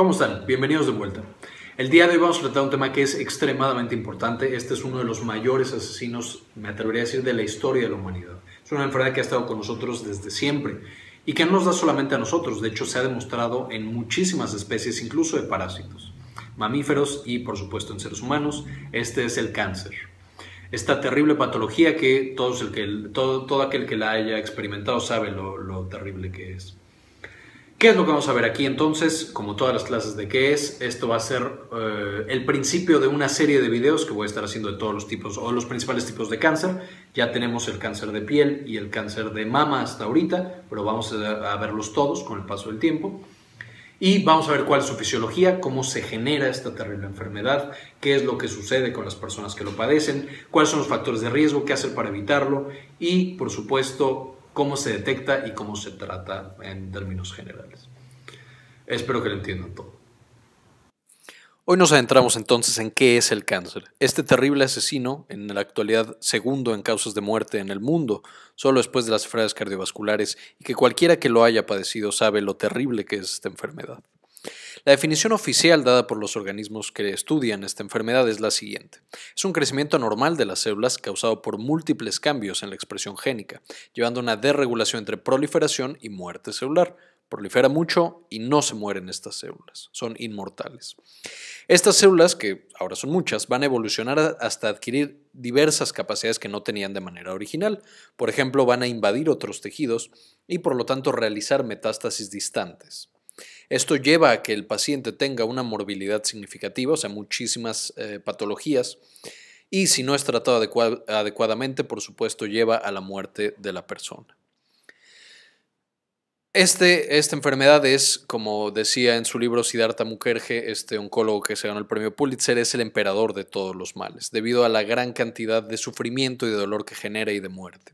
¿Cómo están? Bienvenidos de vuelta. El día de hoy vamos a tratar un tema que es extremadamente importante. Este es uno de los mayores asesinos, me atrevería a decir, de la historia de la humanidad. Es una enfermedad que ha estado con nosotros desde siempre y que no nos da solamente a nosotros, de hecho se ha demostrado en muchísimas especies, incluso de parásitos, mamíferos y por supuesto en seres humanos. Este es el cáncer. Esta terrible patología que, todo, aquel que la haya experimentado sabe lo terrible que es. ¿Qué es lo que vamos a ver aquí entonces? Como todas las clases de qué es, esto va a ser eh, el principio de una serie de videos que voy a estar haciendo de todos los tipos o los principales tipos de cáncer. Ya tenemos el cáncer de piel y el cáncer de mama hasta ahorita, pero vamos a verlos todos con el paso del tiempo. Y vamos a ver cuál es su fisiología, cómo se genera esta terrible enfermedad, qué es lo que sucede con las personas que lo padecen, cuáles son los factores de riesgo, qué hacer para evitarlo y, por supuesto, cómo se detecta y cómo se trata en términos generales. Espero que lo entiendan todo. Hoy nos adentramos entonces en qué es el cáncer. Este terrible asesino, en la actualidad segundo en causas de muerte en el mundo, solo después de las enfermedades cardiovasculares, y que cualquiera que lo haya padecido sabe lo terrible que es esta enfermedad. La definición oficial dada por los organismos que estudian esta enfermedad es la siguiente. Es un crecimiento normal de las células causado por múltiples cambios en la expresión génica, llevando a una desregulación entre proliferación y muerte celular. Prolifera mucho y no se mueren estas células, son inmortales. Estas células, que ahora son muchas, van a evolucionar hasta adquirir diversas capacidades que no tenían de manera original. Por ejemplo, van a invadir otros tejidos y por lo tanto realizar metástasis distantes. Esto lleva a que el paciente tenga una morbilidad significativa, o sea, muchísimas eh, patologías, y si no es tratado adecuadamente, por supuesto, lleva a la muerte de la persona. Este, esta enfermedad es, como decía en su libro Siddhartha Mukherjee, este oncólogo que se ganó el premio Pulitzer, es el emperador de todos los males, debido a la gran cantidad de sufrimiento y de dolor que genera y de muerte.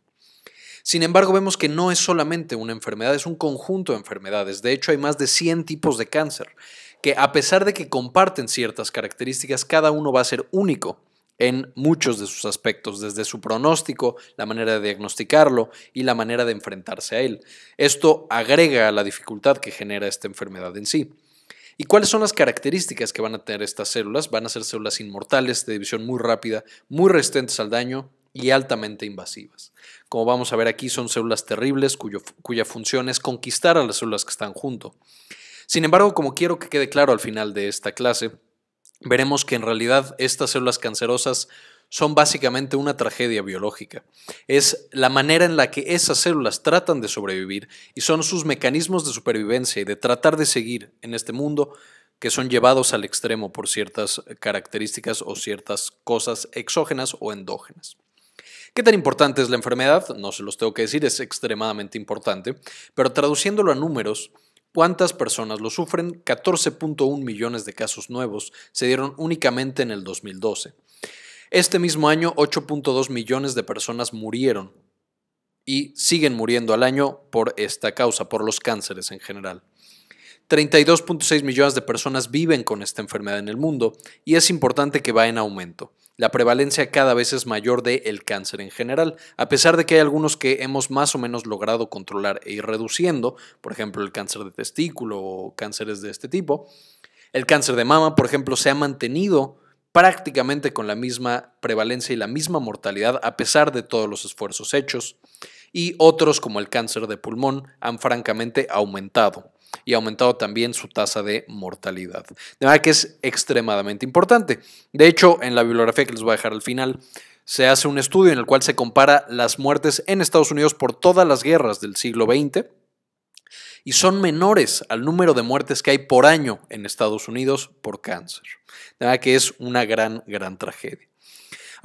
Sin embargo, vemos que no es solamente una enfermedad, es un conjunto de enfermedades. De hecho, hay más de 100 tipos de cáncer, que a pesar de que comparten ciertas características, cada uno va a ser único en muchos de sus aspectos, desde su pronóstico, la manera de diagnosticarlo y la manera de enfrentarse a él. Esto agrega a la dificultad que genera esta enfermedad en sí. ¿Y cuáles son las características que van a tener estas células? Van a ser células inmortales, de división muy rápida, muy resistentes al daño y altamente invasivas. Como vamos a ver aquí, son células terribles cuya función es conquistar a las células que están junto. Sin embargo, como quiero que quede claro al final de esta clase, veremos que en realidad estas células cancerosas son básicamente una tragedia biológica. Es la manera en la que esas células tratan de sobrevivir y son sus mecanismos de supervivencia y de tratar de seguir en este mundo que son llevados al extremo por ciertas características o ciertas cosas exógenas o endógenas. ¿Qué tan importante es la enfermedad? No se los tengo que decir, es extremadamente importante, pero traduciéndolo a números, ¿Cuántas personas lo sufren? 14.1 millones de casos nuevos se dieron únicamente en el 2012. Este mismo año, 8.2 millones de personas murieron y siguen muriendo al año por esta causa, por los cánceres en general. 32.6 millones de personas viven con esta enfermedad en el mundo y es importante que va en aumento. La prevalencia cada vez es mayor de el cáncer en general, a pesar de que hay algunos que hemos más o menos logrado controlar e ir reduciendo, por ejemplo el cáncer de testículo o cánceres de este tipo. El cáncer de mama, por ejemplo, se ha mantenido prácticamente con la misma prevalencia y la misma mortalidad a pesar de todos los esfuerzos hechos, y otros como el cáncer de pulmón han francamente aumentado y ha aumentado también su tasa de mortalidad. De manera que es extremadamente importante. De hecho, en la bibliografía que les voy a dejar al final, se hace un estudio en el cual se compara las muertes en Estados Unidos por todas las guerras del siglo XX y son menores al número de muertes que hay por año en Estados Unidos por cáncer. De manera que es una gran, gran tragedia.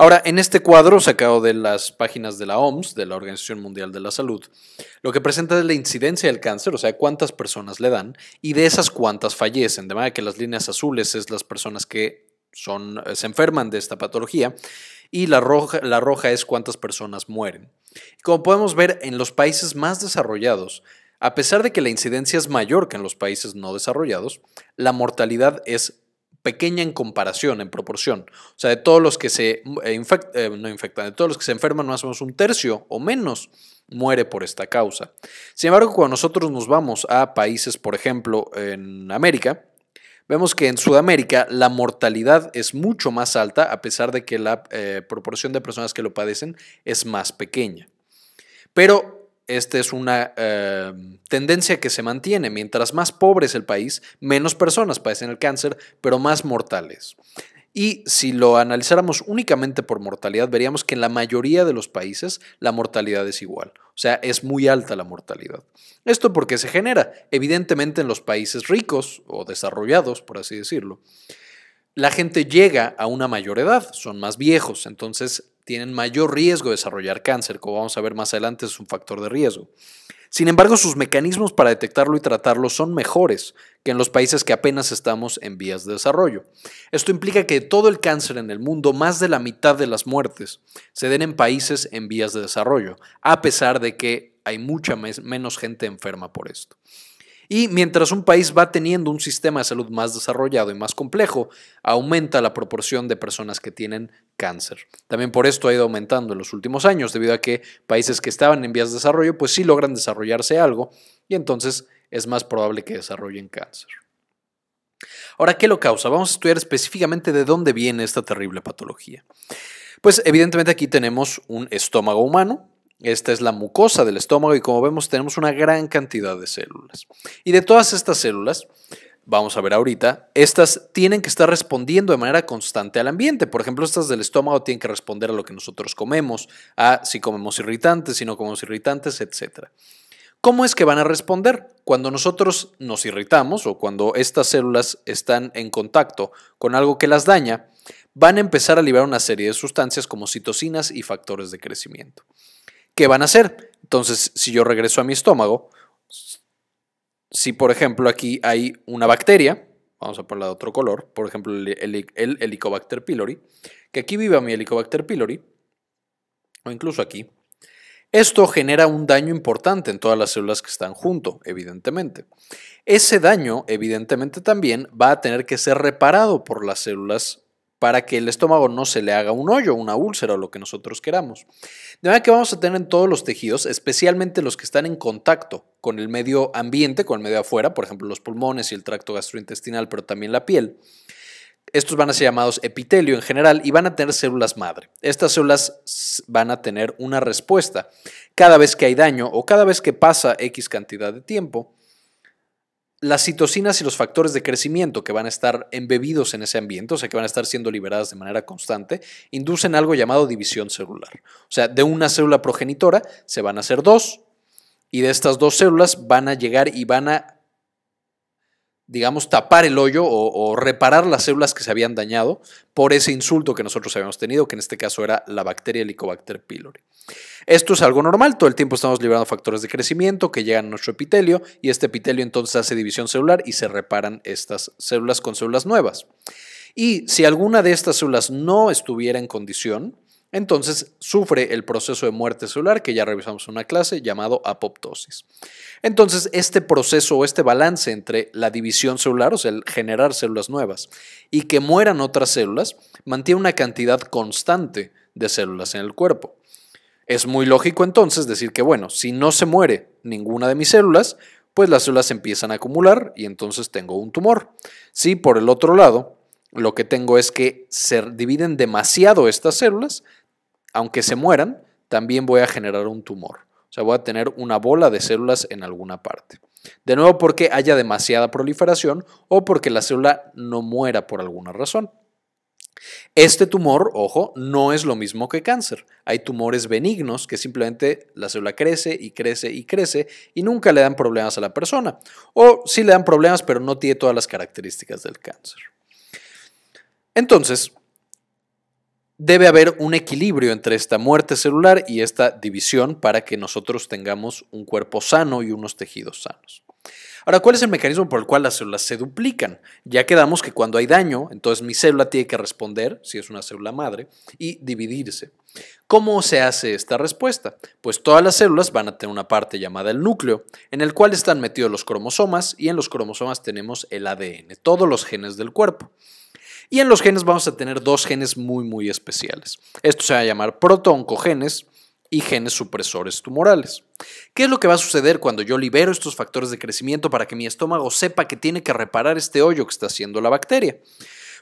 Ahora, en este cuadro, sacado de las páginas de la OMS, de la Organización Mundial de la Salud, lo que presenta es la incidencia del cáncer, o sea, cuántas personas le dan, y de esas cuántas fallecen, de manera que las líneas azules es las personas que son, eh, se enferman de esta patología y la roja, la roja es cuántas personas mueren. Como podemos ver, en los países más desarrollados, a pesar de que la incidencia es mayor que en los países no desarrollados, la mortalidad es pequeña en comparación, en proporción. O sea, de todos los que se mm, eh, eh, infectan, de todos los que se enferman, más o menos un tercio o menos muere por esta causa. Sin embargo, cuando nosotros nos vamos a países, por ejemplo, en América, vemos que en Sudamérica la mortalidad es mucho más alta, a pesar de que la eh, proporción de personas que lo padecen es más pequeña. Pero esta es una eh, tendencia que se mantiene. Mientras más pobre es el país, menos personas padecen el cáncer, pero más mortales. Y si lo analizáramos únicamente por mortalidad, veríamos que en la mayoría de los países la mortalidad es igual. O sea, es muy alta la mortalidad. Esto porque se genera, evidentemente, en los países ricos o desarrollados, por así decirlo. La gente llega a una mayor edad, son más viejos, entonces tienen mayor riesgo de desarrollar cáncer, como vamos a ver más adelante, es un factor de riesgo. Sin embargo, sus mecanismos para detectarlo y tratarlo son mejores que en los países que apenas estamos en vías de desarrollo. Esto implica que todo el cáncer en el mundo, más de la mitad de las muertes se den en países en vías de desarrollo, a pesar de que hay mucha menos gente enferma por esto. Y mientras un país va teniendo un sistema de salud más desarrollado y más complejo, aumenta la proporción de personas que tienen cáncer. También por esto ha ido aumentando en los últimos años, debido a que países que estaban en vías de desarrollo, pues sí logran desarrollarse algo y entonces es más probable que desarrollen cáncer. Ahora, ¿qué lo causa? Vamos a estudiar específicamente de dónde viene esta terrible patología. Pues evidentemente aquí tenemos un estómago humano, esta es la mucosa del estómago y como vemos tenemos una gran cantidad de células. Y de todas estas células, vamos a ver ahorita, estas tienen que estar respondiendo de manera constante al ambiente. Por ejemplo, estas del estómago tienen que responder a lo que nosotros comemos, a si comemos irritantes, si no comemos irritantes, etc. ¿Cómo es que van a responder? Cuando nosotros nos irritamos o cuando estas células están en contacto con algo que las daña, van a empezar a liberar una serie de sustancias como citocinas y factores de crecimiento. ¿qué van a hacer? Entonces, si yo regreso a mi estómago, si por ejemplo aquí hay una bacteria, vamos a ponerla de otro color, por ejemplo el, Helicobacter pylori, que aquí vive mi Helicobacter pylori, o incluso aquí, esto genera un daño importante en todas las células que están junto, evidentemente. Ese daño, evidentemente, también va a tener que ser reparado por las células para que el estómago no se le haga un hoyo, una úlcera o lo que nosotros queramos. De manera que vamos a tener en todos los tejidos, especialmente los que están en contacto con el medio ambiente, con el medio afuera, por ejemplo los pulmones y el tracto gastrointestinal, pero también la piel. Estos van a ser llamados epitelio en general y van a tener células madre. Estas células van a tener una respuesta cada vez que hay daño o cada vez que pasa X cantidad de tiempo las citocinas y los factores de crecimiento que van a estar embebidos en ese ambiente, o sea, que van a estar siendo liberadas de manera constante, inducen algo llamado división celular. O sea, de una célula progenitora se van a hacer dos, y de estas dos células van a llegar y van a, digamos, tapar el hoyo o, o reparar las células que se habían dañado por ese insulto que nosotros habíamos tenido, que en este caso era la bacteria Helicobacter pylori. Esto es algo normal, todo el tiempo estamos liberando factores de crecimiento que llegan a nuestro epitelio y este epitelio entonces hace división celular y se reparan estas células con células nuevas. Y si alguna de estas células no estuviera en condición, entonces sufre el proceso de muerte celular que ya revisamos en una clase llamado apoptosis. Entonces, este proceso o este balance entre la división celular, o sea, el generar células nuevas, y que mueran otras células, mantiene una cantidad constante de células en el cuerpo. Es muy lógico entonces decir que, bueno, si no se muere ninguna de mis células, pues las células empiezan a acumular y entonces tengo un tumor. Si por el otro lado, lo que tengo es que se dividen demasiado estas células, aunque se mueran, también voy a generar un tumor. O sea, voy a tener una bola de células en alguna parte. De nuevo, porque haya demasiada proliferación o porque la célula no muera por alguna razón. Este tumor, ojo, no es lo mismo que cáncer. Hay tumores benignos que simplemente la célula crece y crece y crece y nunca le dan problemas a la persona. O sí le dan problemas, pero no tiene todas las características del cáncer. Entonces, debe haber un equilibrio entre esta muerte celular y esta división para que nosotros tengamos un cuerpo sano y unos tejidos sanos. Ahora, ¿cuál es el mecanismo por el cual las células se duplican? Ya quedamos que cuando hay daño, entonces mi célula tiene que responder, si es una célula madre, y dividirse. ¿Cómo se hace esta respuesta? Pues todas las células van a tener una parte llamada el núcleo, en el cual están metidos los cromosomas y en los cromosomas tenemos el ADN, todos los genes del cuerpo. Y en los genes vamos a tener dos genes muy muy especiales. Esto se va a llamar protooncogenes y genes supresores tumorales. ¿Qué es lo que va a suceder cuando yo libero estos factores de crecimiento para que mi estómago sepa que tiene que reparar este hoyo que está haciendo la bacteria?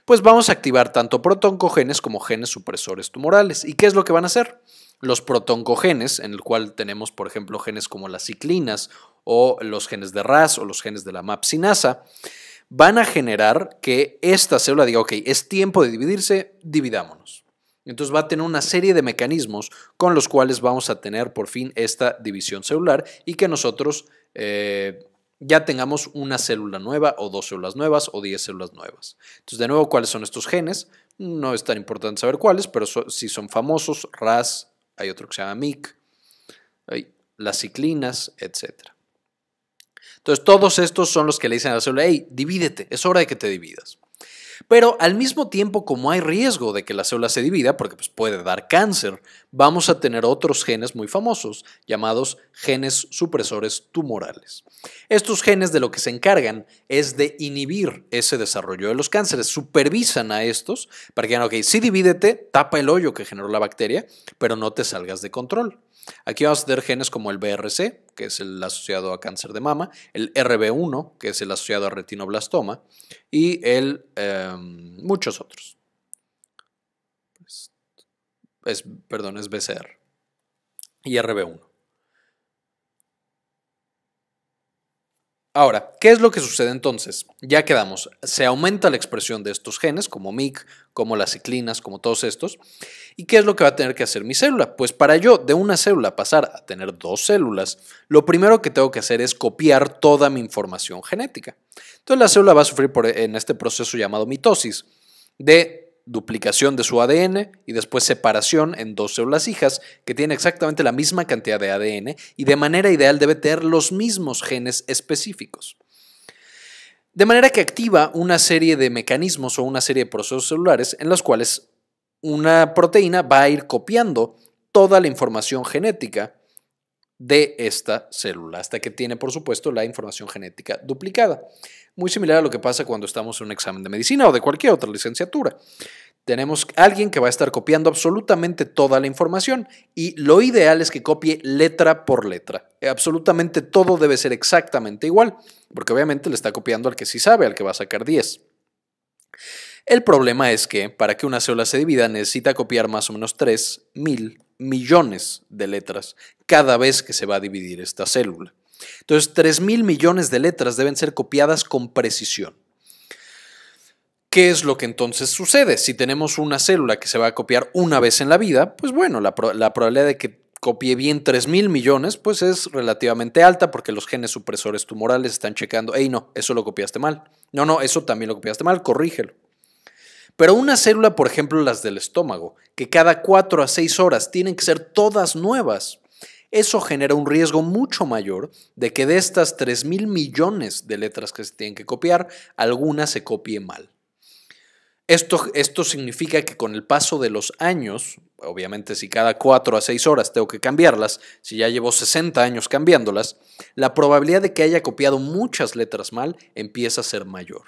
Pues vamos a activar tanto protoncogenes como genes supresores tumorales. ¿Y qué es lo que van a hacer? Los protoncogenes, en el cual tenemos, por ejemplo, genes como las ciclinas o los genes de RAS o los genes de la MAPsinasa, van a generar que esta célula diga, ok, es tiempo de dividirse, dividámonos. Entonces va a tener una serie de mecanismos con los cuales vamos a tener por fin esta división celular y que nosotros eh, ya tengamos una célula nueva o dos células nuevas o diez células nuevas. Entonces, de nuevo, ¿cuáles son estos genes? No es tan importante saber cuáles, pero si son famosos, RAS, hay otro que se llama MIC, las ciclinas, etc. Entonces, todos estos son los que le dicen a la célula, hey, divídete, es hora de que te dividas. Pero al mismo tiempo, como hay riesgo de que la célula se divida, porque pues, puede dar cáncer, vamos a tener otros genes muy famosos llamados genes supresores tumorales. Estos genes de lo que se encargan es de inhibir ese desarrollo de los cánceres, supervisan a estos para que digan, ok, sí divídete, tapa el hoyo que generó la bacteria, pero no te salgas de control. Aquí vamos a tener genes como el BRC, que es el asociado a cáncer de mama, el RB1, que es el asociado a retinoblastoma, y em, muchos otros. Es, perdón, es BCR y RB1. Ahora, ¿qué es lo que sucede entonces? Ya quedamos, se aumenta la expresión de estos genes, como MIC, como las ciclinas, como todos estos. ¿Y qué es lo que va a tener que hacer mi célula? Pues para yo de una célula pasar a tener dos células, lo primero que tengo que hacer es copiar toda mi información genética. Entonces la célula va a sufrir en este proceso llamado mitosis de duplicación de su ADN y después separación en dos células hijas que tienen exactamente la misma cantidad de ADN y de manera ideal debe tener los mismos genes específicos. De manera que activa una serie de mecanismos o una serie de procesos celulares en los cuales una proteína va a ir copiando toda la información genética de esta célula, hasta que tiene, por supuesto, la información genética duplicada muy similar a lo que pasa cuando estamos en un examen de medicina o de cualquier otra licenciatura. Tenemos alguien que va a estar copiando absolutamente toda la información y lo ideal es que copie letra por letra. Absolutamente todo debe ser exactamente igual, porque obviamente le está copiando al que sí sabe, al que va a sacar 10. El problema es que para que una célula se divida necesita copiar más o menos 3 mil millones de letras cada vez que se va a dividir esta célula. Entonces, 3 mil millones de letras deben ser copiadas con precisión. ¿Qué es lo que entonces sucede? Si tenemos una célula que se va a copiar una vez en la vida, pues bueno, la, probabilidad de que copie bien 3 mil millones, pues es relativamente alta porque los genes supresores tumorales están checando, hey, no, eso lo copiaste mal. No, no, eso también lo copiaste mal, corrígelo. Pero una célula, por ejemplo, las del estómago, que cada 4 a 6 horas tienen que ser todas nuevas, eso genera un riesgo mucho mayor de que de estas 3 mil millones de letras que se tienen que copiar, alguna se copie mal. Esto, esto, significa que con el paso de los años, obviamente si cada 4 a 6 horas tengo que cambiarlas, si ya llevo 60 años cambiándolas, la probabilidad de que haya copiado muchas letras mal empieza a ser mayor.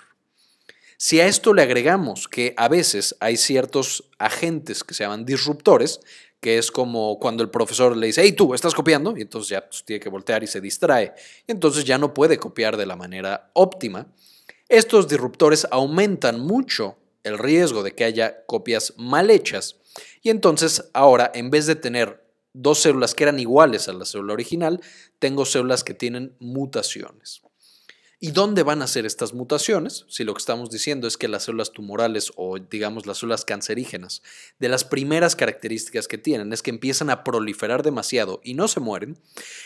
Si a esto le agregamos que a veces hay ciertos agentes que se llaman disruptores, que es como cuando el profesor le dice, hey tú, estás copiando, y entonces ya pues, tiene que voltear y se distrae, entonces ya no puede copiar de la manera óptima, estos disruptores aumentan mucho el riesgo de que haya copias mal hechas, y entonces ahora en vez de tener dos células que eran iguales a la célula original, tengo células que tienen mutaciones. ¿Y dónde van a ser estas mutaciones? Si lo que estamos diciendo es que las células tumorales o digamos las células cancerígenas, de las primeras características que tienen es que empiezan a proliferar demasiado y no se mueren,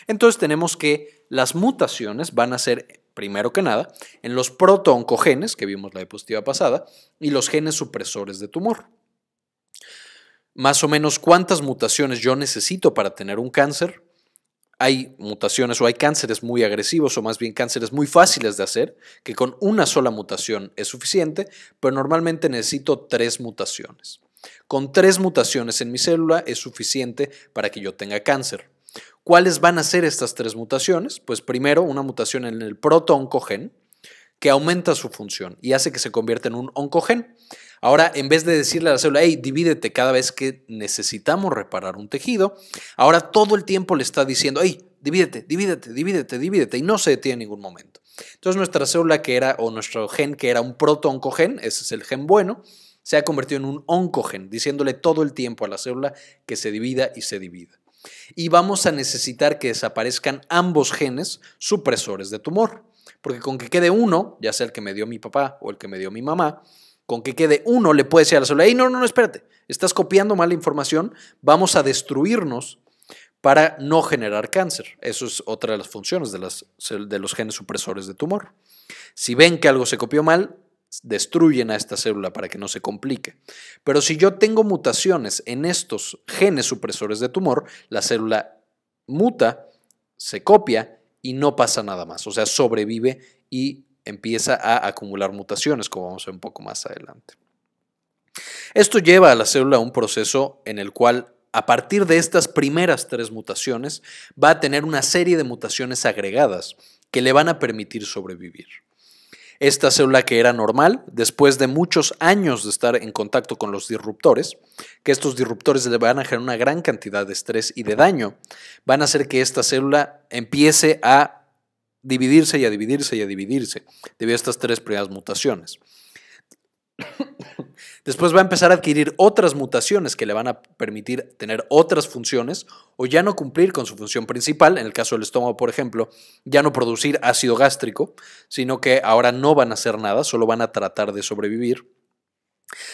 entonces tenemos que las mutaciones van a ser primero que nada en los protooncogenes que vimos la diapositiva pasada y los genes supresores de tumor más o menos cuántas mutaciones yo necesito para tener un cáncer, hay mutaciones o hay cánceres muy agresivos o más bien cánceres muy fáciles de hacer, que con una sola mutación es suficiente, pero normalmente necesito tres mutaciones. Con tres mutaciones en mi célula es suficiente para que yo tenga cáncer. ¿Cuáles van a ser estas tres mutaciones? Pues primero, una mutación en el protooncogen que aumenta su función y hace que se convierta en un oncogen. Ahora, en vez de decirle a la célula, hey, divídete cada vez que necesitamos reparar un tejido, ahora todo el tiempo le está diciendo, hey, divídete, divídete, divídete, divídete, y no se detiene en ningún momento. Entonces, nuestra célula que era, o nuestro gen que era un proto-oncogen, ese es el gen bueno, se ha convertido en un oncogen, diciéndole todo el tiempo a la célula que se divida y se divida. Y vamos a necesitar que desaparezcan ambos genes supresores de tumor, porque con que quede uno, ya sea el que me dio mi papá o el que me dio mi mamá, con que quede uno le puede decir a la célula, no, no, no, espérate, estás copiando mala información, vamos a destruirnos para no generar cáncer. Eso es otra de las funciones de, las, de los genes supresores de tumor. Si ven que algo se copió mal, destruyen a esta célula para que no se complique. Pero si yo tengo mutaciones en estos genes supresores de tumor, la célula muta, se copia y no pasa nada más. O sea, sobrevive y empieza a acumular mutaciones, como vamos a ver un poco más adelante. Esto lleva a la célula a un proceso en el cual a partir de estas primeras tres mutaciones va a tener una serie de mutaciones agregadas que le van a permitir sobrevivir. Esta célula que era normal, después de muchos años de estar en contacto con los disruptores, que estos disruptores le van a generar una gran cantidad de estrés y de daño, van a hacer que esta célula empiece a dividirse y a dividirse y a dividirse debido a estas tres primeras mutaciones. Después va a empezar a adquirir otras mutaciones que le van a permitir tener otras funciones o ya no cumplir con su función principal, en el caso del estómago, por ejemplo, ya no producir ácido gástrico, sino que ahora no van a hacer nada, solo van a tratar de sobrevivir.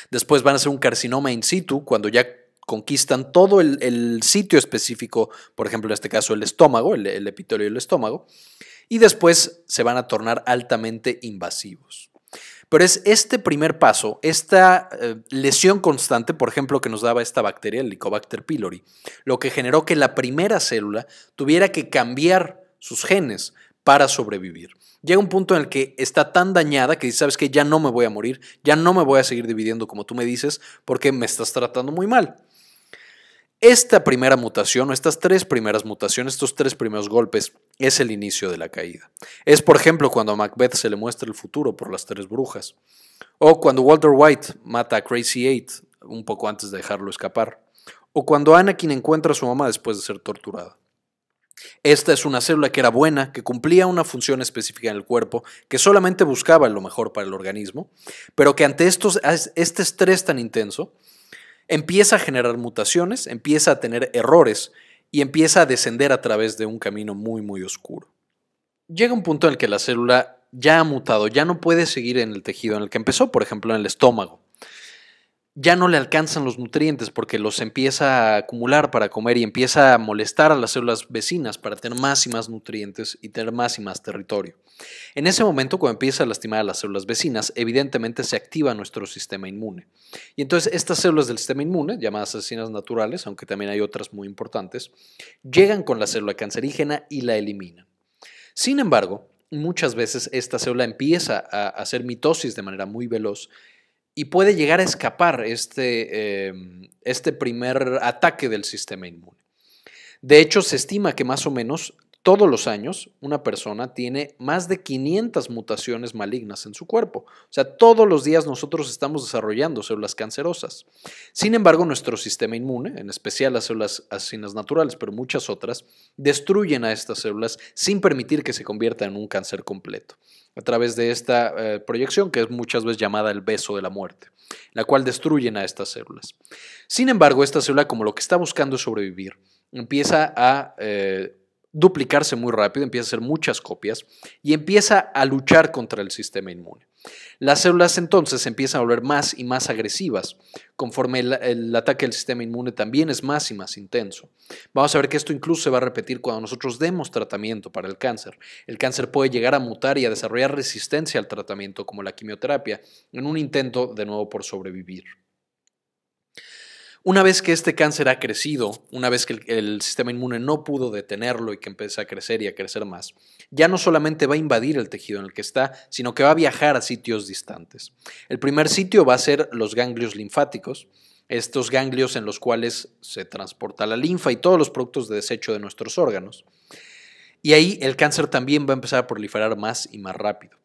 Después van a ser un carcinoma in situ, cuando ya conquistan todo el, sitio específico, por ejemplo, en este caso el estómago, el, el epitelio del estómago y después se van a tornar altamente invasivos. Pero es este primer paso, esta eh, lesión constante, por ejemplo, que nos daba esta bacteria, el Helicobacter pylori, lo que generó que la primera célula tuviera que cambiar sus genes para sobrevivir. Llega un punto en el que está tan dañada que dice, sabes que ya no me voy a morir, ya no me voy a seguir dividiendo como tú me dices, porque me estás tratando muy mal. Esta primera mutación, o estas tres primeras mutaciones, estos tres primeros golpes, es el inicio de la caída. Es, por ejemplo, cuando a Macbeth se le muestra el futuro por las tres brujas, o cuando Walter White mata a Crazy Eight un poco antes de dejarlo escapar, o cuando Anakin encuentra a su mamá después de ser torturada. Esta es una célula que era buena, que cumplía una función específica en el cuerpo, que solamente buscaba lo mejor para el organismo, pero que ante estos, este estrés tan intenso, empieza a generar mutaciones, empieza a tener errores y empieza a descender a través de un camino muy, muy oscuro. Llega un punto en el que la célula ya ha mutado, ya no puede seguir en el tejido en el que empezó, por ejemplo, en el estómago ya no le alcanzan los nutrientes porque los empieza a acumular para comer y empieza a molestar a las células vecinas para tener más y más nutrientes y tener más y más territorio. En ese momento, cuando empieza a lastimar a las células vecinas, evidentemente se activa nuestro sistema inmune. Y entonces estas células del sistema inmune, llamadas asesinas naturales, aunque también hay otras muy importantes, llegan con la célula cancerígena y la eliminan. Sin embargo, muchas veces esta célula empieza a hacer mitosis de manera muy veloz y puede llegar a escapar este, em, este, primer ataque del sistema inmune. De hecho, se estima que más o menos todos los años una persona tiene más de 500 mutaciones malignas en su cuerpo. O sea, todos los días nosotros estamos desarrollando células cancerosas. Sin embargo, nuestro sistema inmune, en especial las células asinas naturales, pero muchas otras, destruyen a estas células sin permitir que se convierta en un cáncer completo a través de esta eh, proyección que es muchas veces llamada el beso de la muerte, la cual destruyen a estas células. Sin embargo, esta célula como lo que está buscando es sobrevivir, empieza a eh, duplicarse muy rápido, empieza a hacer muchas copias y empieza a luchar contra el sistema inmune. Las células entonces empiezan a volver más y más agresivas, conforme el, ataque al sistema inmune también es más y más intenso. Vamos a ver que esto incluso se va a repetir cuando nosotros demos tratamiento para el cáncer. El cáncer puede llegar a mutar y a desarrollar resistencia al tratamiento, como la quimioterapia, en un intento de nuevo por sobrevivir. Una vez que este cáncer ha crecido, una vez que el, sistema inmune no pudo detenerlo y que empieza a crecer y a crecer más, ya no solamente va a invadir el tejido en el que está, sino que va a viajar a sitios distantes. El primer sitio va a ser los ganglios linfáticos, estos ganglios en los cuales se transporta la linfa y todos los productos de desecho de nuestros órganos. Y ahí el cáncer también va a empezar a proliferar más y más rápido.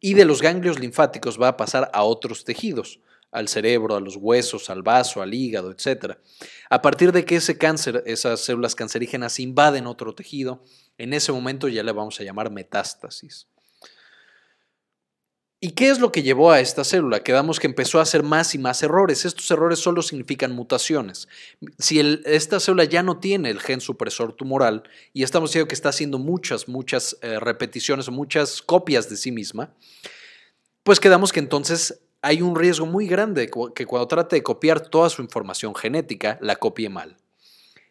Y de los ganglios linfáticos va a pasar a otros tejidos al cerebro, a los huesos, al vaso, al hígado, etc. A partir de que ese cáncer, esas células cancerígenas invaden otro tejido, en ese momento ya le vamos a llamar metástasis. ¿Y qué es lo que llevó a esta célula? Quedamos que empezó a hacer más y más errores. Estos errores solo significan mutaciones. Si esta célula ya no tiene el gen supresor tumoral y estamos diciendo que está haciendo muchas, muchas eh, repeticiones, muchas copias de sí misma, pues quedamos que entonces hay un riesgo muy grande que cuando trate de copiar toda su información genética, la copie mal.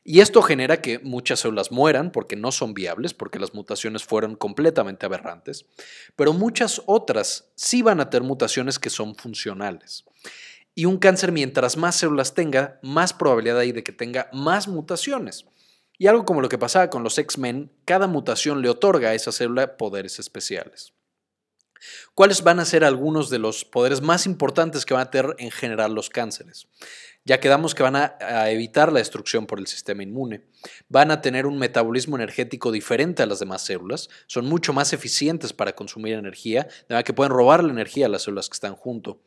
Y esto genera que muchas células mueran porque no son viables, porque las mutaciones fueron completamente aberrantes, pero muchas otras sí van a tener mutaciones que son funcionales. Y un cáncer, mientras más células tenga, más probabilidad hay de que tenga más mutaciones. Y algo como lo que pasaba con los X-Men, cada mutación le otorga a esa célula poderes especiales. ¿Cuáles van a ser algunos de los poderes más importantes que van a tener en general los cánceres? Ya quedamos que van a, evitar la destrucción por el sistema inmune, van a tener un metabolismo energético diferente a las demás células, son mucho más eficientes para consumir energía, de manera que pueden robar la energía a las células que están junto,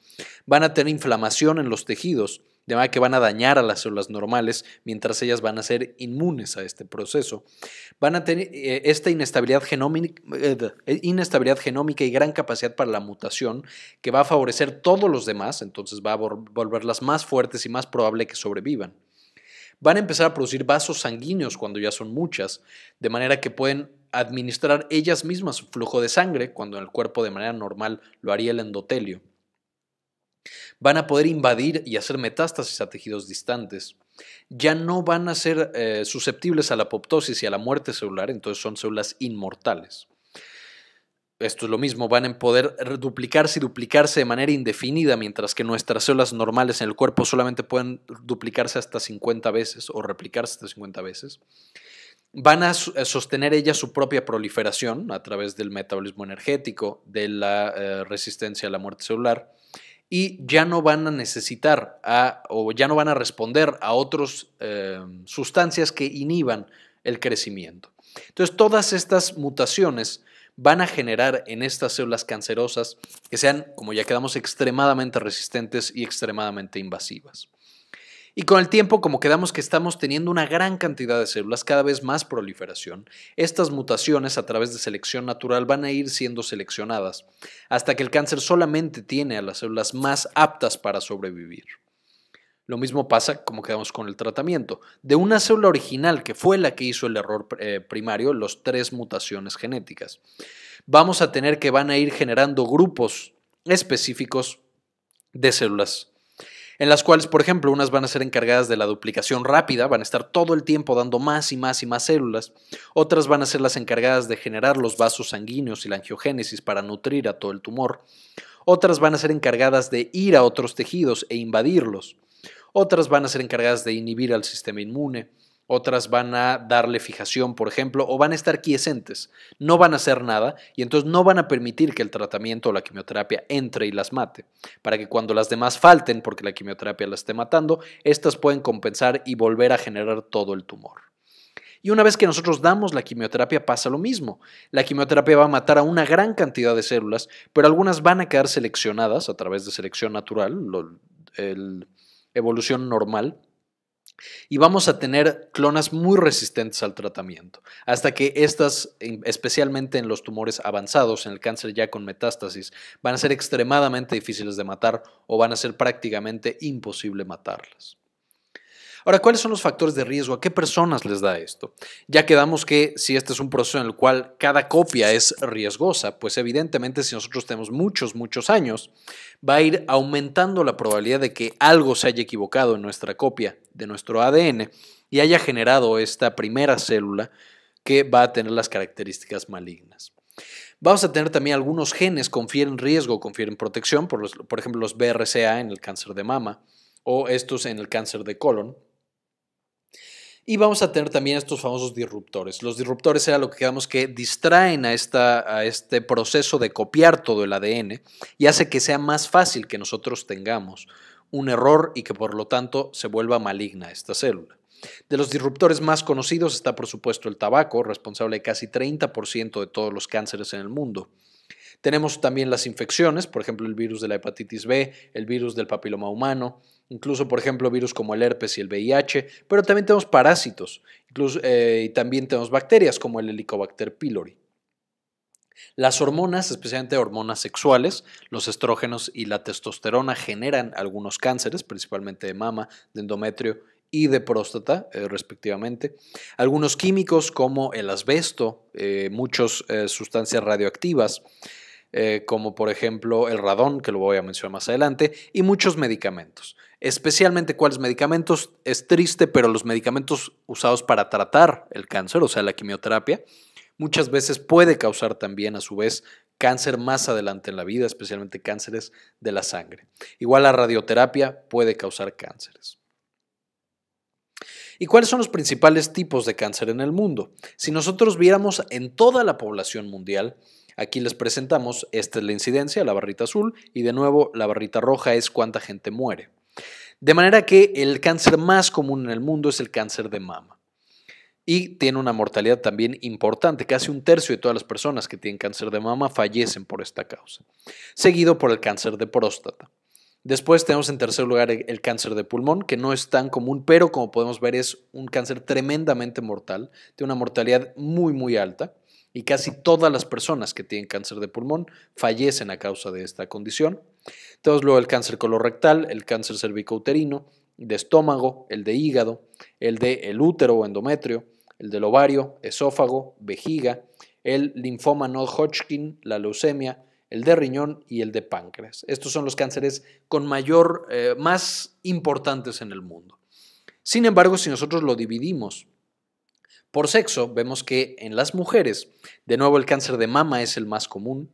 van a tener inflamación en los tejidos, de manera que van a dañar a las células normales mientras ellas van a ser inmunes a este proceso. Van a tener eh, esta inestabilidad genómica, eh, inestabilidad genómica y gran capacidad para la mutación que va a favorecer todos los demás, entonces va a volverlas más fuertes y más probable que sobrevivan. Van a empezar a producir vasos sanguíneos cuando ya son muchas, de manera que pueden administrar ellas mismas su flujo de sangre cuando en el cuerpo de manera normal lo haría el endotelio van a poder invadir y hacer metástasis a tejidos distantes. Ya no van a ser eh, susceptibles a la apoptosis y a la muerte celular, entonces son células inmortales. Esto es lo mismo, van a poder duplicarse y duplicarse de manera indefinida, mientras que nuestras células normales en el cuerpo solamente pueden duplicarse hasta 50 veces o replicarse hasta 50 veces van a eh, sostener ellas su propia proliferación a través del metabolismo energético, de la eh, resistencia a la muerte celular, y ya no van a necesitar a, o ya no van a responder a otras eh, sustancias que inhiban el crecimiento. Entonces, todas estas mutaciones van a generar en estas células cancerosas que sean, como ya quedamos, extremadamente resistentes y extremadamente invasivas. Y con el tiempo, como quedamos que estamos teniendo una gran cantidad de células, cada vez más proliferación, estas mutaciones a través de selección natural van a ir siendo seleccionadas, hasta que el cáncer solamente tiene a las células más aptas para sobrevivir. Lo mismo pasa como quedamos con el tratamiento. De una célula original que fue la que hizo el error eh, primario, los tres mutaciones genéticas, vamos a tener que van a ir generando grupos específicos de células en las cuales, por ejemplo, unas van a ser encargadas de la duplicación rápida, van a estar todo el tiempo dando más y más y más células, otras van a ser las encargadas de generar los vasos sanguíneos y la angiogénesis para nutrir a todo el tumor, otras van a ser encargadas de ir a otros tejidos e invadirlos, otras van a ser encargadas de inhibir al sistema inmune, otras van a darle fijación, por ejemplo, o van a estar quiescentes, no van a hacer nada y entonces no van a permitir que el tratamiento o la quimioterapia entre y las mate, para que cuando las demás falten, porque la quimioterapia las esté matando, estas pueden compensar y volver a generar todo el tumor. Y una vez que nosotros damos la quimioterapia pasa lo mismo. La quimioterapia va a matar a una gran cantidad de células, pero algunas van a quedar seleccionadas a través de selección natural, evolución normal, y vamos a tener clonas muy resistentes al tratamiento, hasta que estas, especialmente en los tumores avanzados, en el cáncer ya con metástasis, van a ser extremadamente difíciles de matar o van a ser prácticamente imposible matarlas. Ahora, ¿cuáles son los factores de riesgo? ¿A qué personas les da esto? Ya quedamos que si este es un proceso en el cual cada copia es riesgosa, pues evidentemente si nosotros tenemos muchos, muchos años, va a ir aumentando la probabilidad de que algo se haya equivocado en nuestra copia de nuestro ADN y haya generado esta primera célula que va a tener las características malignas. Vamos a tener también algunos genes confieren riesgo, confieren protección, por ejemplo los BRCA en el cáncer de mama o estos en el cáncer de colon. Y vamos a tener también estos famosos disruptores. Los disruptores era lo que digamos que distraen a, a este proceso de copiar todo el ADN y hace que sea más fácil que nosotros tengamos un error y que por lo tanto se vuelva maligna esta célula. De los disruptores más conocidos está por supuesto el tabaco, responsable de casi 30% de todos los cánceres en el mundo. Tenemos también las infecciones, por ejemplo, el virus de la hepatitis B, el virus del papiloma humano, incluso, por ejemplo, virus como el herpes y el VIH, pero también tenemos parásitos eh, y también tenemos bacterias como el Helicobacter pylori. Las hormonas, especialmente hormonas sexuales, los estrógenos y la testosterona generan algunos cánceres, principalmente de mama, de endometrio y de próstata, eh, respectivamente. Algunos químicos como el asbesto, eh, muchas sustancias radioactivas, eh, como por ejemplo el radón, que lo voy a mencionar más adelante, y muchos medicamentos. Especialmente cuáles medicamentos, es triste, pero los medicamentos usados para tratar el cáncer, o sea, la quimioterapia, muchas veces puede causar también a su vez cáncer más adelante en la vida, especialmente cánceres de la sangre. Igual la radioterapia puede causar cánceres. ¿Y cuáles son los principales tipos de cáncer en el mundo? Si nosotros viéramos en toda la población mundial, Aquí les presentamos, esta es la incidencia, la barrita azul, y de nuevo la barrita roja es cuánta gente muere. De manera que el cáncer más común en el mundo es el cáncer de mama. Y tiene una mortalidad también importante. Casi un tercio de todas las personas que tienen cáncer de mama fallecen por esta causa. Seguido por el cáncer de próstata. Después tenemos en tercer lugar el cáncer de pulmón, que no es tan común, pero como podemos ver es un cáncer tremendamente mortal, tiene una mortalidad muy, muy alta y casi todas las personas que tienen cáncer de pulmón fallecen a causa de esta condición. Entonces, luego el cáncer colorectal, el cáncer uterino, de estómago, el de hígado, el de el útero o endometrio, el del ovario, esófago, vejiga, el linfoma no Hodgkin, la leucemia, el de riñón y el de páncreas. Estos son los cánceres con mayor, eh, más importantes en el mundo. Sin embargo, si nosotros lo dividimos por sexo, vemos que en las mujeres, de nuevo el cáncer de mama es el más común,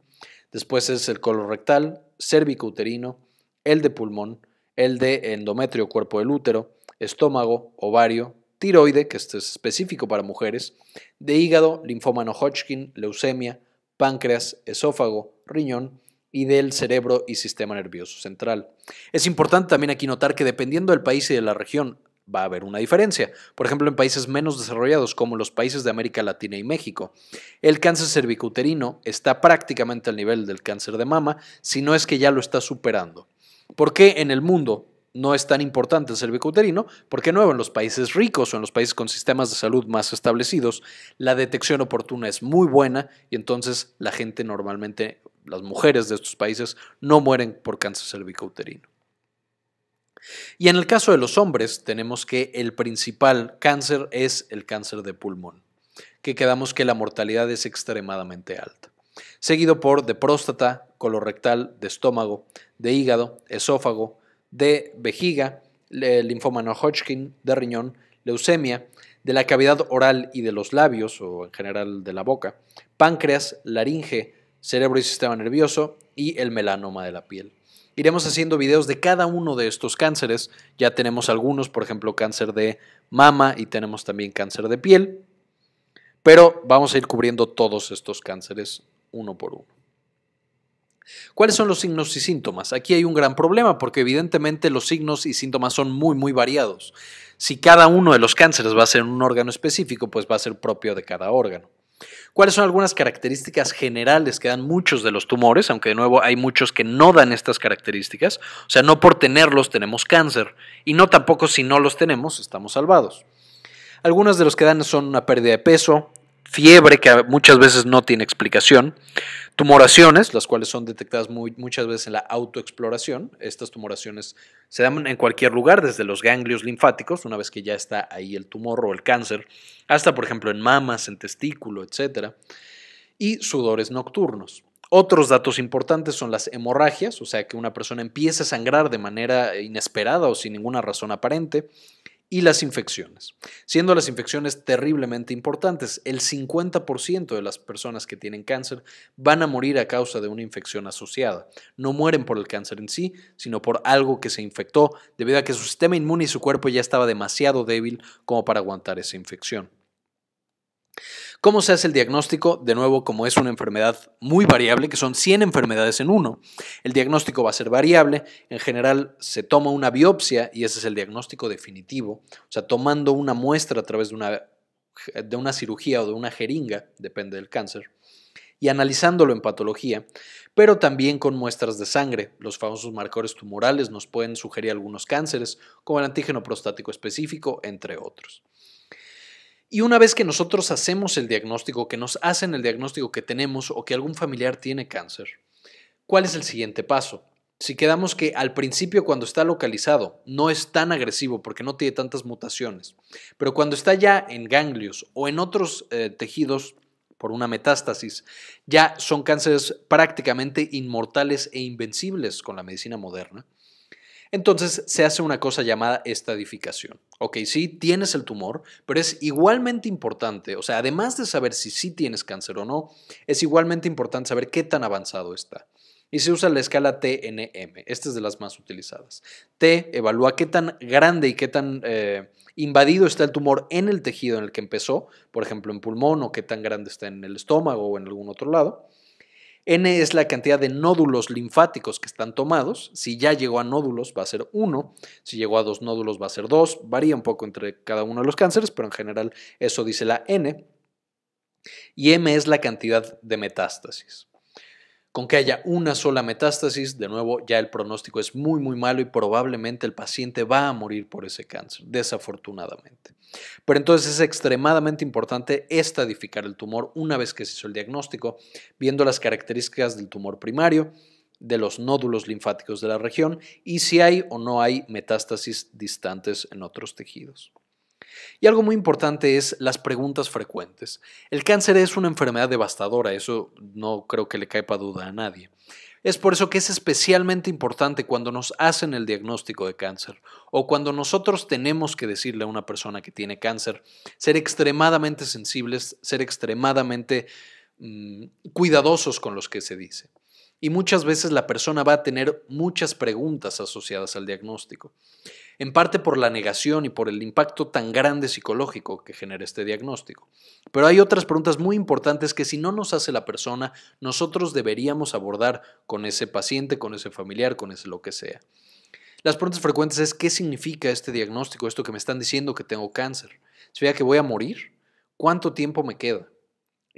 después es el colorectal, cérvico-uterino, el de pulmón, el de endometrio, cuerpo del útero, estómago, ovario, tiroide, que este es específico para mujeres, de hígado, linfoma no Hodgkin, leucemia, páncreas, esófago, riñón y del cerebro y sistema nervioso central. Es importante también aquí notar que dependiendo del país y de la región va a haber una diferencia. Por ejemplo, en países menos desarrollados como los países de América Latina y México, el cáncer cervicouterino está prácticamente al nivel del cáncer de mama, si no es que ya lo está superando. ¿Por qué en el mundo no es tan importante el cervicouterino? porque nuevo en los países ricos o en los países con sistemas de salud más establecidos, la detección oportuna es muy buena y entonces la gente normalmente, las mujeres de estos países, no mueren por cáncer cervicouterino. Y en el caso de los hombres, tenemos que el principal cáncer es el cáncer de pulmón, que quedamos que la mortalidad es extremadamente alta, seguido por de próstata, colorectal, de estómago, de hígado, esófago, de vejiga, linfoma no Hodgkin, de riñón, leucemia, de la cavidad oral y de los labios, o en general de la boca, páncreas, laringe, cerebro y sistema nervioso y el melanoma de la piel. Iremos haciendo videos de cada uno de estos cánceres. Ya tenemos algunos, por ejemplo, cáncer de mama y tenemos también cáncer de piel. Pero vamos a ir cubriendo todos estos cánceres uno por uno. ¿Cuáles son los signos y síntomas? Aquí hay un gran problema porque evidentemente los signos y síntomas son muy, muy variados. Si cada uno de los cánceres va a ser un órgano específico, pues va a ser propio de cada órgano. ¿Cuáles son algunas características generales que dan muchos de los tumores? Aunque de nuevo hay muchos que no dan estas características. O sea, no por tenerlos tenemos cáncer y no tampoco si no los tenemos estamos salvados. Algunas de los que dan son una pérdida de peso, fiebre que muchas veces no tiene explicación, Tumoraciones, las cuales son detectadas muchas veces en la autoexploración. Estas tumoraciones se dan en cualquier lugar, desde los ganglios linfáticos, una vez que ya está ahí el tumor o el cáncer, hasta por ejemplo en mamas, en testículo, etc. Y sudores nocturnos. Otros datos importantes son las hemorragias, o sea que una persona empieza a sangrar de manera inesperada o sin ninguna razón aparente y las infecciones, siendo las infecciones terriblemente importantes. El 50% de las personas que tienen cáncer van a morir a causa de una infección asociada. No mueren por el cáncer en sí, sino por algo que se infectó, debido a que su sistema inmune y su cuerpo ya estaba demasiado débil como para aguantar esa infección. ¿Cómo se hace el diagnóstico? De nuevo, como es una enfermedad muy variable, que son 100 enfermedades en uno, el diagnóstico va a ser variable. En general, se toma una biopsia y ese es el diagnóstico definitivo, o sea, tomando una muestra a través de una, de una cirugía o de una jeringa, depende del cáncer y analizándolo en patología, pero también con muestras de sangre. Los famosos marcadores tumorales nos pueden sugerir algunos cánceres, como el antígeno prostático específico, entre otros. Y una vez que nosotros hacemos el diagnóstico, que nos hacen el diagnóstico que tenemos o que algún familiar tiene cáncer, ¿cuál es el siguiente paso? Si quedamos que al principio cuando está localizado no es tan agresivo porque no tiene tantas mutaciones, pero cuando está ya en ganglios o en otros eh, tejidos por una metástasis, ya son cánceres prácticamente inmortales e invencibles con la medicina moderna, entonces se hace una cosa llamada estadificación. Ok, sí, tienes el tumor, pero es igualmente importante, o sea, además de saber si sí tienes cáncer o no, es igualmente importante saber qué tan avanzado está. Y se usa la escala TNM, esta es de las más utilizadas. T evalúa qué tan grande y qué tan eh, invadido está el tumor en el tejido en el que empezó, por ejemplo, en pulmón o qué tan grande está en el estómago o en algún otro lado. N es la cantidad de nódulos linfáticos que están tomados. Si ya llegó a nódulos va a ser uno, si llegó a dos nódulos va a ser dos, Varía un poco entre cada uno de los cánceres, pero en general eso dice la N. Y M es la cantidad de metástasis. Con que haya una sola metástasis, de nuevo, ya el pronóstico es muy, muy malo y probablemente el paciente va a morir por ese cáncer, desafortunadamente. Pero entonces es extremadamente importante estadificar el tumor una vez que se hizo el diagnóstico, viendo las características del tumor primario, de los nódulos linfáticos de la región y si hay o no hay metástasis distantes en otros tejidos. Y algo muy importante es las preguntas frecuentes. El cáncer es una enfermedad devastadora, eso no creo que le caiga duda a nadie. Es por eso que es especialmente importante cuando nos hacen el diagnóstico de cáncer o cuando nosotros tenemos que decirle a una persona que tiene cáncer, ser extremadamente sensibles, ser extremadamente mm, cuidadosos con los que se dice y muchas veces la persona va a tener muchas preguntas asociadas al diagnóstico, en parte por la negación y por el impacto tan grande psicológico que genera este diagnóstico. Pero hay otras preguntas muy importantes que si no nos hace la persona, nosotros deberíamos abordar con ese paciente, con ese familiar, con ese lo que sea. Las preguntas frecuentes es ¿qué significa este diagnóstico, esto que me están diciendo que tengo cáncer? ¿Significa que voy a morir? ¿Cuánto tiempo me queda?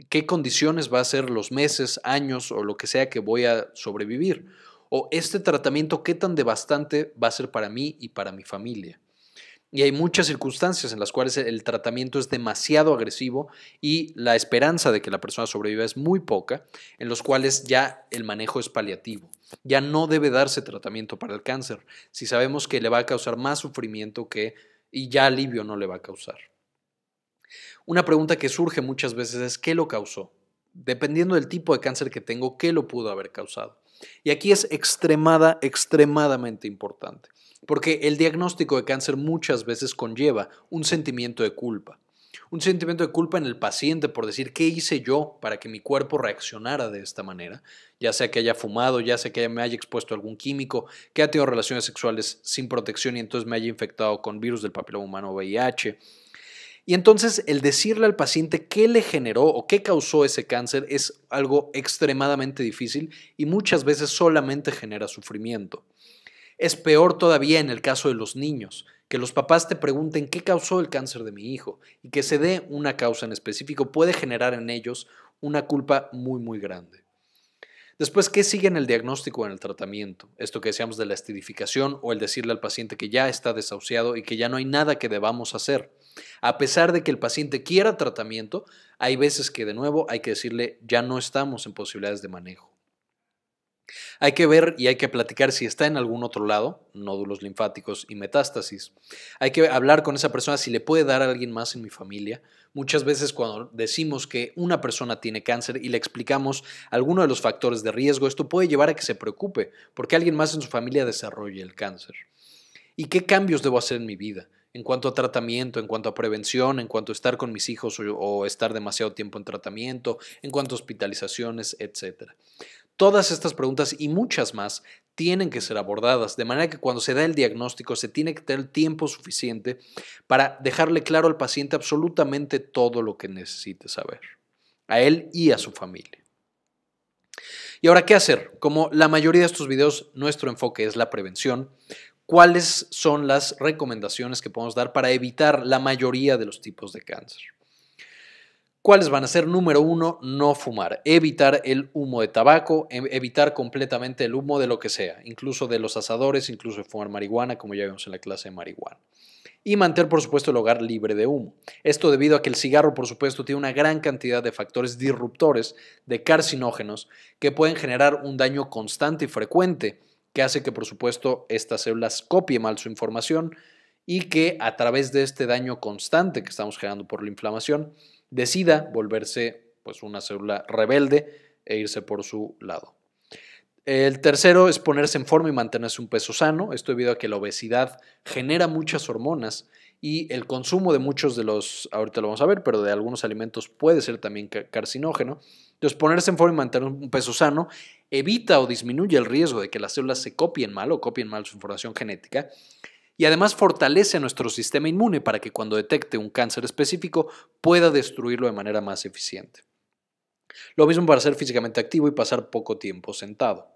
qué condiciones va a ser los meses, años o lo que sea que voy a sobrevivir. O este tratamiento, qué tan devastante va a ser para mí y para mi familia. Y hay muchas circunstancias en las cuales el tratamiento es demasiado agresivo y la esperanza de que la persona sobreviva es muy poca, en los cuales ya el manejo es paliativo. Ya no debe darse tratamiento para el cáncer si sabemos que le va a causar más sufrimiento que y ya alivio no le va a causar. Una pregunta que surge muchas veces es ¿qué lo causó? Dependiendo del tipo de cáncer que tengo, ¿qué lo pudo haber causado? Y aquí es extremada, extremadamente importante, porque el diagnóstico de cáncer muchas veces conlleva un sentimiento de culpa. Un sentimiento de culpa en el paciente por decir qué hice yo para que mi cuerpo reaccionara de esta manera, ya sea que haya fumado, ya sea que me haya expuesto a algún químico, que haya tenido relaciones sexuales sin protección y entonces me haya infectado con virus del papiloma humano VIH, y entonces el decirle al paciente qué le generó o qué causó ese cáncer es algo extremadamente difícil y muchas veces solamente genera sufrimiento. Es peor todavía en el caso de los niños, que los papás te pregunten qué causó el cáncer de mi hijo y que se dé una causa en específico puede generar en ellos una culpa muy muy grande. Después, ¿qué sigue en el diagnóstico o en el tratamiento? Esto que decíamos de la estidificación o el decirle al paciente que ya está desahuciado y que ya no hay nada que debamos hacer. A pesar de que el paciente quiera tratamiento, hay veces que de nuevo hay que decirle ya no estamos en posibilidades de manejo. Hay que ver y hay que platicar si está en algún otro lado, nódulos linfáticos y metástasis. Hay que hablar con esa persona si le puede dar a alguien más en mi familia. Muchas veces cuando decimos que una persona tiene cáncer y le explicamos alguno de los factores de riesgo, esto puede llevar a que se preocupe porque alguien más en su familia desarrolle el cáncer. ¿Y qué cambios debo hacer en mi vida? en cuanto a tratamiento, en cuanto a prevención, en cuanto a estar con mis hijos o, estar demasiado tiempo en tratamiento, en cuanto a hospitalizaciones, etcétera. Todas estas preguntas y muchas más tienen que ser abordadas, de manera que cuando se da el diagnóstico se tiene que tener tiempo suficiente para dejarle claro al paciente absolutamente todo lo que necesite saber, a él y a su familia. Y ahora, ¿qué hacer? Como la mayoría de estos videos, nuestro enfoque es la prevención. ¿Cuáles son las recomendaciones que podemos dar para evitar la mayoría de los tipos de cáncer? ¿Cuáles van a ser? Número uno, no fumar, evitar el humo de tabaco, e, evitar completamente el humo de lo que sea, incluso de los asadores, incluso de fumar marihuana, como ya vimos en la clase de marihuana. Y mantener, por supuesto, el hogar libre de humo. Esto debido a que el cigarro, por supuesto, tiene una gran cantidad de factores disruptores de carcinógenos que pueden generar un daño constante y frecuente que hace que, por supuesto, estas células copien mal su información y que a través de este daño constante que estamos generando por la inflamación, decida volverse pues una célula rebelde e irse por su lado. El tercero es ponerse en forma y mantenerse un peso sano. Esto debido a que la obesidad genera muchas hormonas y el consumo de muchos de los, ahorita lo vamos a ver, pero de algunos alimentos puede ser también carcinógeno. Entonces, ponerse en forma y mantener un peso sano evita o disminuye el riesgo de que las células se copien mal o copien mal su información genética y además fortalece nuestro sistema inmune para que cuando detecte un cáncer específico pueda destruirlo de manera más eficiente. Lo mismo para ser físicamente activo y pasar poco tiempo sentado.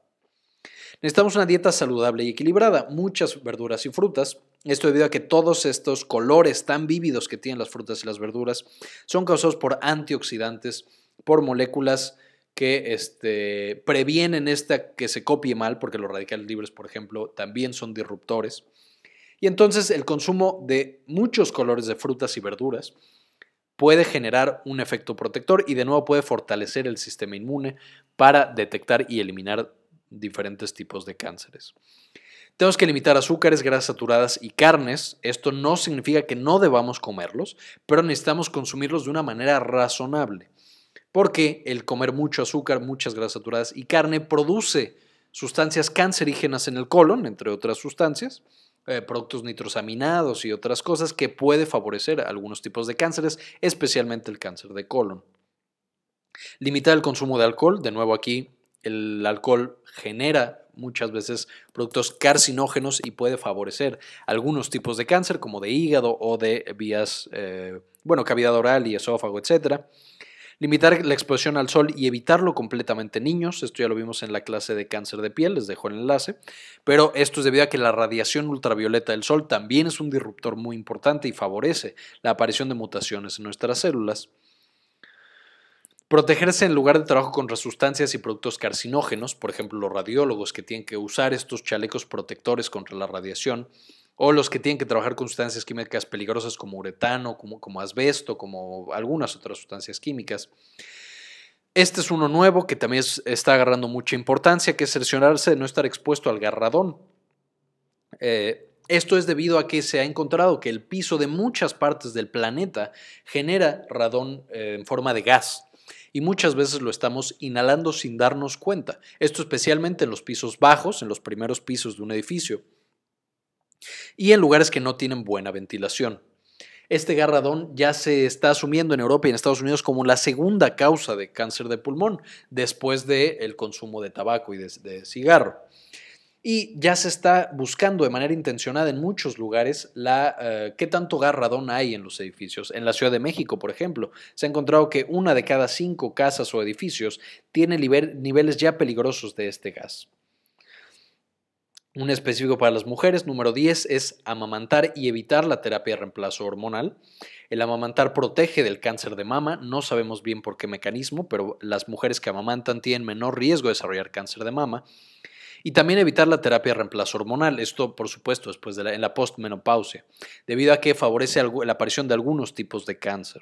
Necesitamos una dieta saludable y equilibrada, muchas verduras y frutas. Esto debido a que todos estos colores tan vívidos que tienen las frutas y las verduras son causados por antioxidantes, por moléculas que este, previenen que se copie mal, porque los radicales libres, por ejemplo, también son disruptores. Y entonces el consumo de muchos colores de frutas y verduras puede generar un efecto protector y de nuevo puede fortalecer el sistema inmune para detectar y eliminar diferentes tipos de cánceres. Tenemos que limitar azúcares, grasas saturadas y carnes. Esto no significa que no debamos comerlos, pero necesitamos consumirlos de una manera razonable, porque el comer mucho azúcar, muchas grasas saturadas y carne produce sustancias cancerígenas en el colon, entre otras sustancias, eh, productos nitrosaminados y otras cosas que puede favorecer algunos tipos de cánceres, especialmente el cáncer de colon. Limitar el consumo de alcohol, de nuevo aquí el alcohol genera muchas veces productos carcinógenos y puede favorecer algunos tipos de cáncer como de hígado o de vías, eh, bueno, cavidad oral y esófago, etcétera. Limitar la exposición al sol y evitarlo completamente niños, esto ya lo vimos en la clase de cáncer de piel, les dejo el enlace, pero esto es debido a que la radiación ultravioleta del sol también es un disruptor muy importante y favorece la aparición de mutaciones en nuestras células. Protegerse en lugar de trabajo contra sustancias y productos carcinógenos, por ejemplo los radiólogos que tienen que usar estos chalecos protectores contra la radiación, o los que tienen que trabajar con sustancias químicas peligrosas como uretano, como, como asbesto, como algunas otras sustancias químicas. Este es uno nuevo que también está agarrando mucha importancia, que es cerciorarse de no estar expuesto al garradón. Eh, esto es debido a que se ha encontrado que el piso de muchas partes del planeta genera radón eh, en forma de gas y muchas veces lo estamos inhalando sin darnos cuenta. Esto especialmente en los pisos bajos, en los primeros pisos de un edificio y en lugares que no tienen buena ventilación. Este garradón ya se está asumiendo en Europa y en Estados Unidos como la segunda causa de cáncer de pulmón después del consumo de tabaco y de, cigarro y ya se está buscando de manera intencionada en muchos lugares la eh, qué tanto garradón hay en los edificios. En la Ciudad de México, por ejemplo, se ha encontrado que una de cada cinco casas o edificios tiene niveles ya peligrosos de este gas. Un específico para las mujeres, número 10, es amamantar y evitar la terapia de reemplazo hormonal. El amamantar protege del cáncer de mama, no sabemos bien por qué mecanismo, pero las mujeres que amamantan tienen menor riesgo de desarrollar cáncer de mama. Y también evitar la terapia de reemplazo hormonal, esto por supuesto después de la, en la postmenopausia, debido a que favorece la aparición de algunos tipos de cáncer.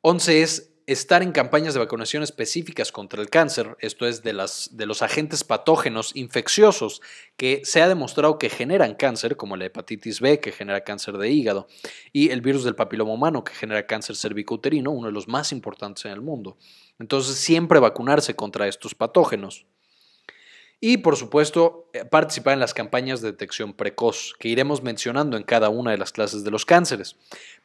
11 es estar en campañas de vacunación específicas contra el cáncer, esto es de, las, de los agentes patógenos infecciosos que se ha demostrado que generan cáncer, como la hepatitis B, que genera cáncer de hígado, y el virus del papiloma humano, que genera cáncer cervicouterino, uno de los más importantes en el mundo. Entonces, siempre vacunarse contra estos patógenos. Y por supuesto, eh, participar en las campañas de detección precoz, que iremos mencionando en cada una de las clases de los cánceres.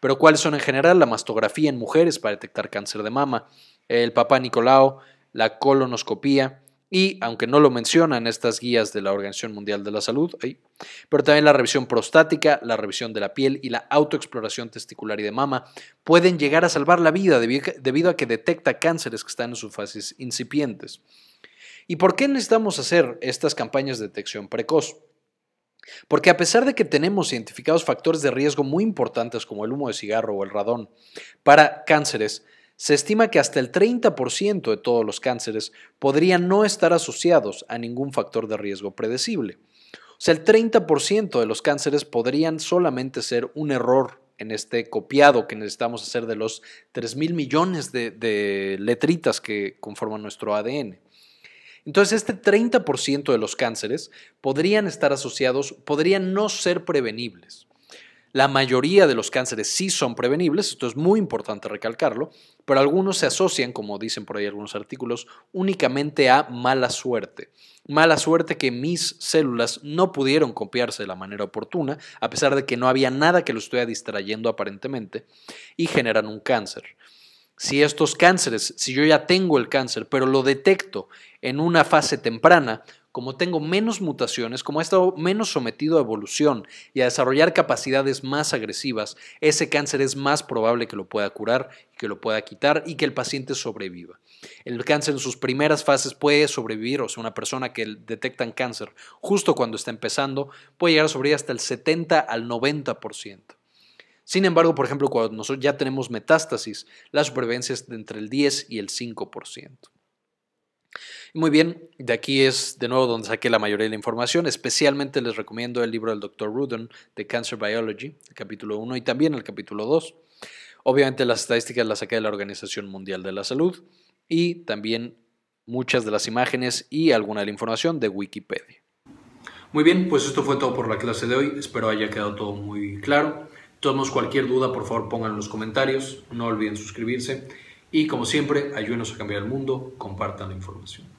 Pero cuáles son en general la mastografía en mujeres para detectar cáncer de mama, el papá Nicolao, la colonoscopía y, aunque no lo mencionan estas guías de la Organización Mundial de la Salud, pero también la revisión prostática, la revisión de la piel y la autoexploración testicular y de mama pueden llegar a salvar la vida debido a que detecta cánceres que están en sus fases incipientes. ¿Y por qué necesitamos hacer estas campañas de detección precoz? Porque a pesar de que tenemos identificados factores de riesgo muy importantes como el humo de cigarro o el radón para cánceres, se estima que hasta el 30% de todos los cánceres podrían no estar asociados a ningún factor de riesgo predecible. O sea, el 30% de los cánceres podrían solamente ser un error en este copiado que necesitamos hacer de los 3 mil millones de letritas que conforman nuestro ADN. Entonces, este 30% de los cánceres podrían estar asociados, podrían no ser prevenibles. La mayoría de los cánceres sí son prevenibles, esto es muy importante recalcarlo, pero algunos se asocian, como dicen por ahí algunos artículos, únicamente a mala suerte. Mala suerte que mis células no pudieron copiarse de la manera oportuna, a pesar de que no había nada que lo estuviera distrayendo aparentemente, y generan un cáncer si estos cánceres, si yo ya tengo el cáncer, pero lo detecto en una fase temprana, como tengo menos mutaciones, como he estado menos sometido a evolución y a desarrollar capacidades más agresivas, ese cáncer es más probable que lo pueda curar, que lo pueda quitar y que el paciente sobreviva. El cáncer en sus primeras fases puede sobrevivir, o sea, una persona que detectan cáncer justo cuando está empezando puede llegar a sobrevivir hasta el 70 al 90%. Sin embargo, por ejemplo, cuando nosotros ya tenemos metástasis, la supervivencia es de entre el 10 y el 5%. Muy bien, de aquí es de nuevo donde saqué la mayoría de la información. Especialmente les recomiendo el libro del Dr. Rudin de Cancer Biology, el capítulo 1 y también el capítulo 2. Obviamente las estadísticas las saqué de la Organización Mundial de la Salud y también muchas de las imágenes y alguna de la información de Wikipedia. Muy bien, pues esto fue todo por la clase de hoy. Espero haya quedado todo muy claro todos cualquier duda, por favor, pónganlo en los comentarios. No olviden suscribirse. Y como siempre, ayúdenos a cambiar el mundo, compartan la información.